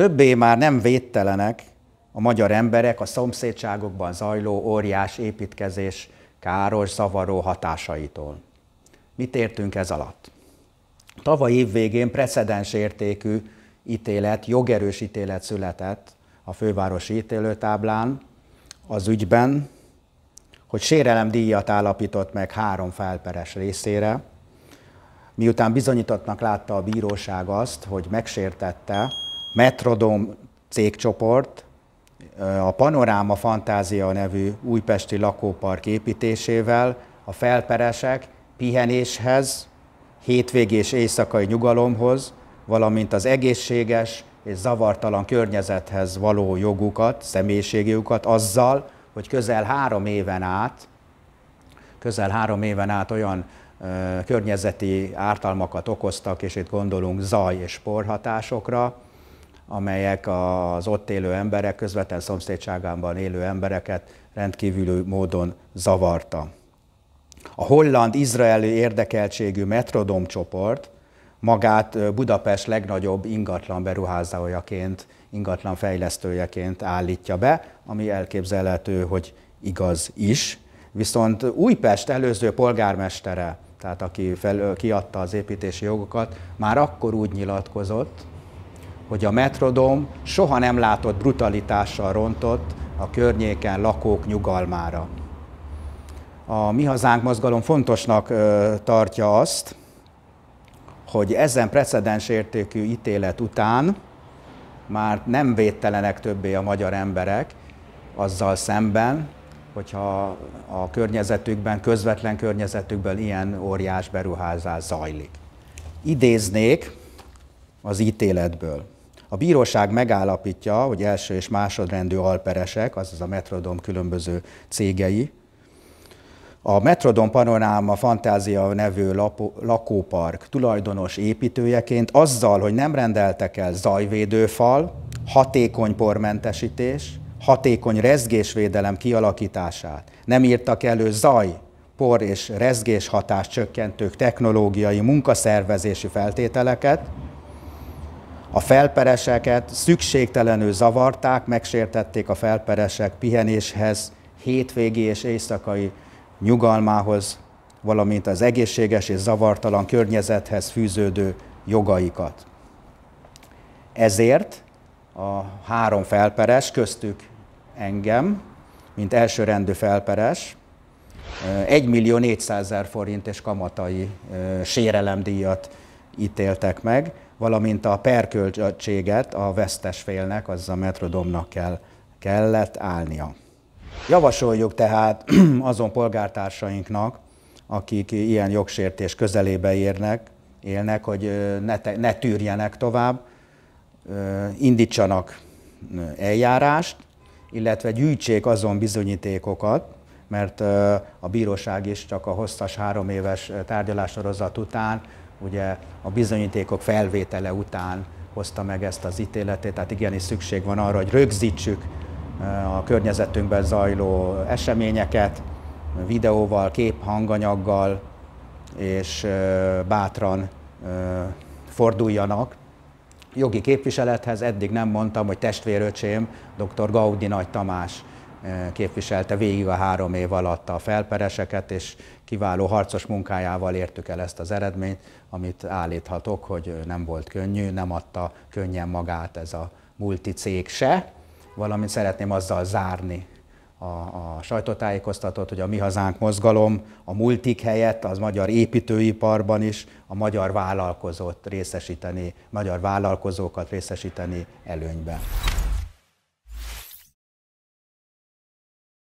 Többé már nem védtelenek a magyar emberek a szomszédságokban zajló óriás építkezés káros, zavaró hatásaitól. Mit értünk ez alatt? Tavaly év végén precedens értékű ítélet, jogerős ítélet született a fővárosi ítélőtáblán az ügyben, hogy sérelemdíjat állapított meg három felperes részére, miután bizonyítottnak látta a bíróság azt, hogy megsértette Metrodom cégcsoport a Panoráma Fantázia nevű újpesti lakópark építésével a felperesek pihenéshez, hétvégi és éjszakai nyugalomhoz, valamint az egészséges és zavartalan környezethez való jogukat, személyiségjukat azzal, hogy közel három éven át, közel három éven át olyan ö, környezeti ártalmakat okoztak, és itt gondolunk zaj és porhatásokra amelyek az ott élő emberek, közvetlen szomszédságában élő embereket rendkívüli módon zavarta. A holland-izraeli érdekeltségű metrodom csoport magát Budapest legnagyobb ingatlan beruházójaként, ingatlan fejlesztőjeként állítja be, ami elképzelhető, hogy igaz is. Viszont Újpest előző polgármestere, tehát aki fel, kiadta az építési jogokat, már akkor úgy nyilatkozott, hogy a metrodom soha nem látott brutalitással rontott a környéken lakók nyugalmára. A Mi Hazánk mozgalom fontosnak tartja azt, hogy ezen precedens értékű ítélet után már nem védtelenek többé a magyar emberek azzal szemben, hogyha a környezetükben, közvetlen környezetükben ilyen óriás beruházás zajlik. Idéznék az ítéletből. A bíróság megállapítja, hogy első és másodrendű alperesek, azaz a Metrodom különböző cégei, a Metrodom Panoráma Fantázia nevű lapo- lakópark tulajdonos építőjeként azzal, hogy nem rendeltek el zajvédőfal, hatékony pormentesítés, hatékony rezgésvédelem kialakítását, nem írtak elő zaj, por és rezgés hatás csökkentők technológiai munkaszervezési feltételeket, a felpereseket szükségtelenül zavarták, megsértették a felperesek pihenéshez, hétvégi és éjszakai nyugalmához, valamint az egészséges és zavartalan környezethez fűződő jogaikat. Ezért a három felperes, köztük engem, mint elsőrendű felperes, 1 millió 400 forint és kamatai eh, sérelemdíjat ítéltek meg valamint a perköltséget a vesztes félnek, az a metrodomnak kell, kellett állnia. Javasoljuk tehát azon polgártársainknak, akik ilyen jogsértés közelébe érnek, élnek, hogy ne, te, ne tűrjenek tovább, indítsanak eljárást, illetve gyűjtsék azon bizonyítékokat, mert a bíróság is csak a hosszas három éves tárgyalásorozat után ugye a bizonyítékok felvétele után hozta meg ezt az ítéletét, tehát igenis szükség van arra, hogy rögzítsük eh, a környezetünkben zajló eseményeket, videóval, kép, hanganyaggal, és eh, bátran eh, forduljanak jogi képviselethez. Eddig nem mondtam, hogy testvéröcsém, dr. Gaudi Nagy Tamás Eh, képviselte végig a három év alatt a felpereseket, és kiváló harcos munkájával értük el ezt az eredményt, amit állíthatok, hogy nem volt könnyű, nem adta könnyen magát ez a multicég se, valamint szeretném azzal zárni a, a sajtótájékoztatót, hogy a Mi Hazánk mozgalom a multik helyett az magyar építőiparban is a magyar vállalkozót részesíteni, magyar vállalkozókat részesíteni előnyben.